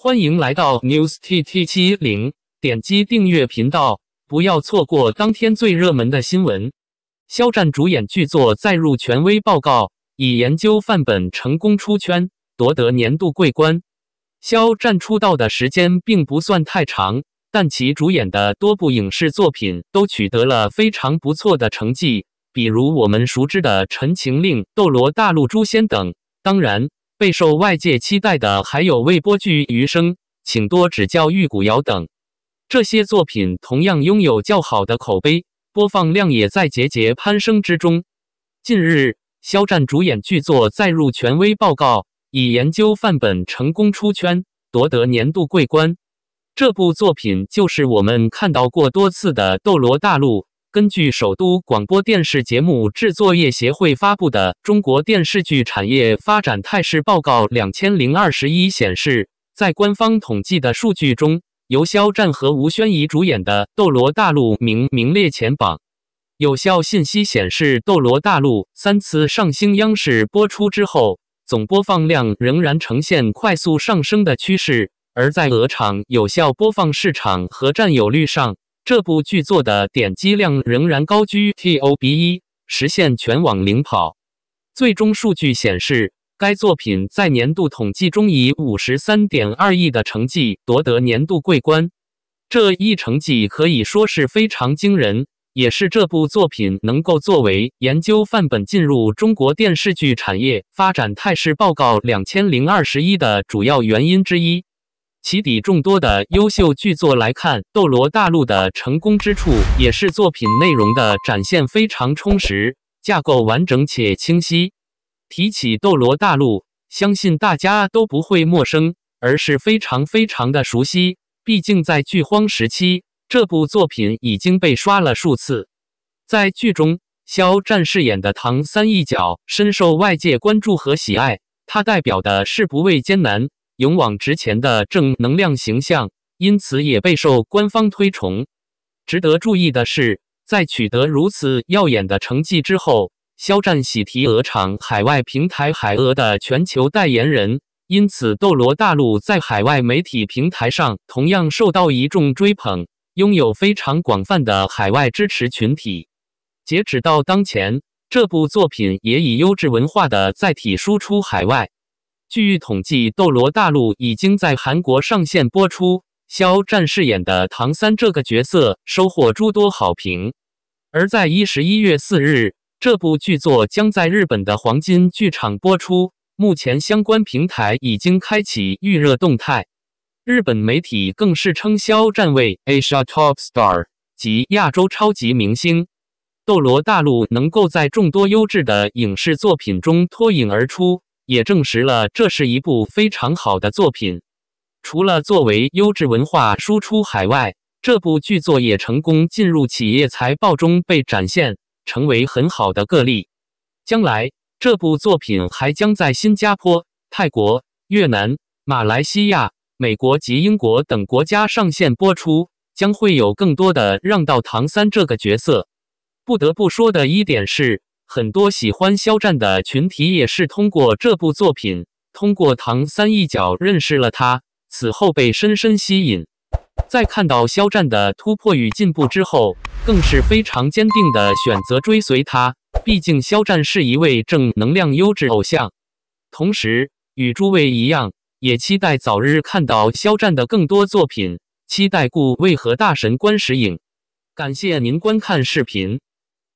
欢迎来到 News T T 七零，点击订阅频道，不要错过当天最热门的新闻。肖战主演剧作再入权威报告，以研究范本成功出圈，夺得年度桂冠。肖战出道的时间并不算太长，但其主演的多部影视作品都取得了非常不错的成绩，比如我们熟知的《陈情令》《斗罗大陆》《诛仙》等。当然。备受外界期待的还有未播剧《余生，请多指教》《玉骨遥》等，这些作品同样拥有较好的口碑，播放量也在节节攀升之中。近日，肖战主演剧作载入权威报告，以研究范本成功出圈，夺得年度桂冠。这部作品就是我们看到过多次的《斗罗大陆》。根据首都广播电视节目制作业协会发布的《中国电视剧产业发展态势报告（两千零二十一）》显示，在官方统计的数据中，由肖战和吴宣仪主演的《斗罗大陆》名名列前茅。有效信息显示，《斗罗大陆》三次上星央视播出之后，总播放量仍然呈现快速上升的趋势；而在鹅厂有效播放市场和占有率上，这部剧作的点击量仍然高居 T O B 一，实现全网领跑。最终数据显示，该作品在年度统计中以五十三点二亿的成绩夺得年度桂冠。这一成绩可以说是非常惊人，也是这部作品能够作为研究范本进入《中国电视剧产业发展态势报告两千零二十一》的主要原因之一。其底众多的优秀剧作来看，《斗罗大陆》的成功之处也是作品内容的展现非常充实，架构完整且清晰。提起《斗罗大陆》，相信大家都不会陌生，而是非常非常的熟悉。毕竟在剧荒时期，这部作品已经被刷了数次。在剧中，肖战饰演的唐三一角深受外界关注和喜爱，他代表的是不畏艰难。勇往直前的正能量形象，因此也备受官方推崇。值得注意的是，在取得如此耀眼的成绩之后，肖战喜提鹅厂海外平台海鹅的全球代言人，因此《斗罗大陆》在海外媒体平台上同样受到一众追捧，拥有非常广泛的海外支持群体。截止到当前，这部作品也以优质文化的载体输出海外。据统计，《斗罗大陆》已经在韩国上线播出，肖战饰演的唐三这个角色收获诸多好评。而在一十一月四日，这部剧作将在日本的黄金剧场播出。目前，相关平台已经开启预热动态。日本媒体更是称肖战为 Asia Top Star，即亚洲超级明星。《斗罗大陆》能够在众多优质的影视作品中脱颖而出。也证实了这是一部非常好的作品。除了作为优质文化输出海外，这部剧作也成功进入企业财报中被展现，成为很好的个例。将来这部作品还将在新加坡、泰国、越南、马来西亚、美国及英国等国家上线播出，将会有更多的让到唐三这个角色。不得不说的一点是。很多喜欢肖战的群体也是通过这部作品，通过唐三一角认识了他，此后被深深吸引。在看到肖战的突破与进步之后，更是非常坚定的选择追随他。毕竟肖战是一位正能量优质偶像。同时，与诸位一样，也期待早日看到肖战的更多作品。期待顾为何大神观时影。感谢您观看视频。